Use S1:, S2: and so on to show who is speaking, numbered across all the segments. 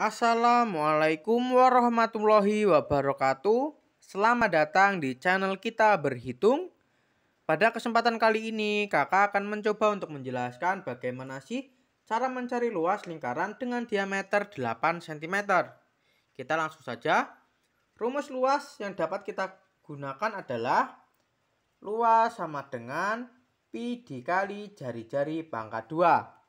S1: Assalamualaikum warahmatullahi wabarakatuh. Selamat datang di channel kita berhitung. Pada kesempatan kali ini, kakak akan mencoba untuk menjelaskan bagaimana sih cara mencari luas lingkaran dengan diameter 8 cm. Kita langsung saja. Rumus luas yang dapat kita gunakan adalah luas sama dengan pi dikali jari-jari pangkat 2.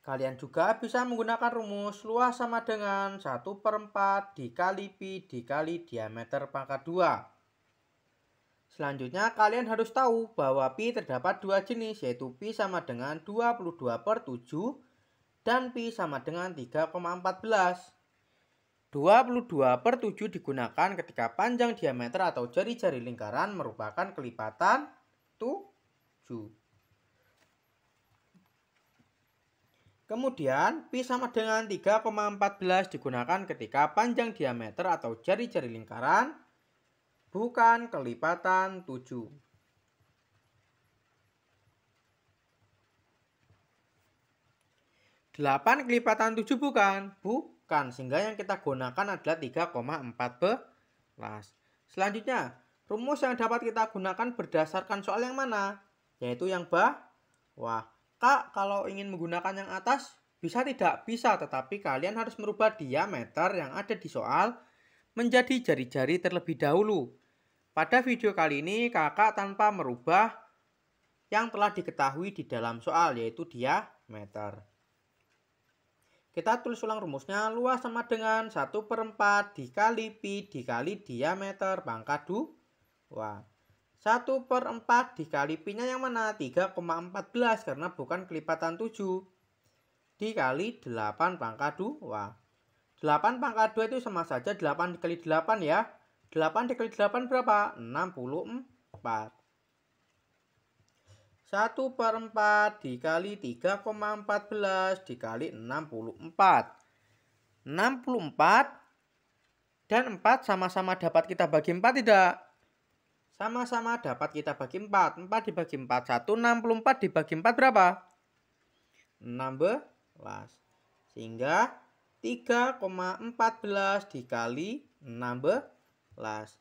S1: Kalian juga bisa menggunakan rumus luas sama dengan 1 per 4 dikali pi dikali diameter pangkat 2. Selanjutnya kalian harus tahu bahwa pi terdapat dua jenis yaitu pi sama dengan 22 per 7 dan pi sama dengan 3,14. 22 per 7 digunakan ketika panjang diameter atau jari-jari lingkaran merupakan kelipatan 7. Kemudian, pi sama dengan 3,14 digunakan ketika panjang diameter atau jari-jari lingkaran bukan kelipatan 7. Delapan kelipatan tujuh bukan? Bukan, sehingga yang kita gunakan adalah 3,14. Selanjutnya, rumus yang dapat kita gunakan berdasarkan soal yang mana? Yaitu yang bawah. Kak, kalau ingin menggunakan yang atas, bisa tidak? Bisa, tetapi kalian harus merubah diameter yang ada di soal menjadi jari-jari terlebih dahulu. Pada video kali ini, kakak tanpa merubah yang telah diketahui di dalam soal, yaitu diameter. Kita tulis ulang rumusnya, luas sama dengan 1 per 4 dikali pi dikali diameter pangkat 2. 1 per 4 dikali pinya yang mana? 3,14 karena bukan kelipatan 7. Dikali 8 pangkat 2. 8 pangkat 2 itu sama saja 8 dikali 8 ya. 8 dikali 8 berapa? 64. 1 per 4 dikali 3,14 dikali 64. 64 dan 4 sama-sama dapat kita bagi 4 tidak? Sama-sama dapat kita bagi 4. 4 dibagi 4. 1, 64 dibagi 4 berapa? 16. Sehingga 3,14 dikali 16. 3,14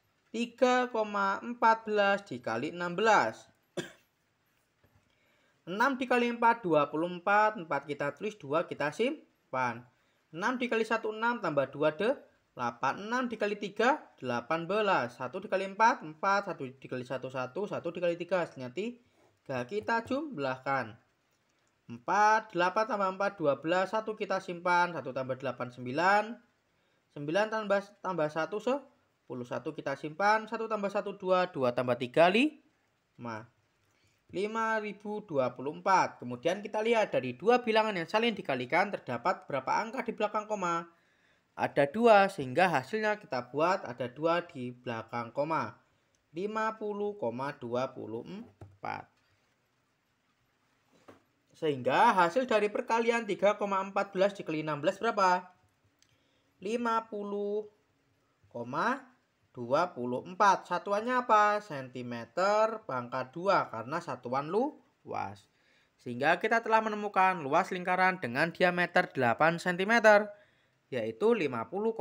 S1: dikali 16. 6 dikali 4, 24. 4 kita tulis, 2 kita simpan. 6 dikali 1, 6. Tambah 2, 2. 86 dikali 3, 18. 1 dikali 4, 4. 1 dikali 1, 1. 1 dikali 3, hasilnya 3 kita jumlahkan. 4, 8 tambah 4, 12. 1 kita simpan. 1 tambah 8, 9. 9 tambah, tambah 1, 10. 1 kita simpan. 1 tambah 1, 2. 2 tambah 3, 5. 5024. Kemudian kita lihat dari dua bilangan yang saling dikalikan terdapat berapa angka di belakang koma. Ada dua sehingga hasilnya kita buat ada dua di belakang koma. 50,24 sehingga hasil dari perkalian 3,14 dikali 16 berapa? 50,24. Satuannya apa? Sentimeter pangkat 2 karena satuan luas. Sehingga kita telah menemukan luas lingkaran dengan diameter 8 cm yaitu 50,24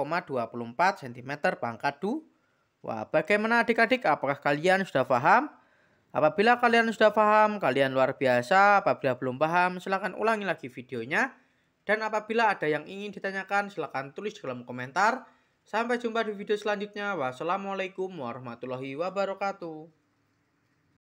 S1: cm pangkat 2. Wah, bagaimana adik-adik? Apakah kalian sudah paham? Apabila kalian sudah paham, kalian luar biasa. Apabila belum paham, silahkan ulangi lagi videonya. Dan apabila ada yang ingin ditanyakan, silahkan tulis di kolom komentar. Sampai jumpa di video selanjutnya. Wassalamualaikum warahmatullahi wabarakatuh.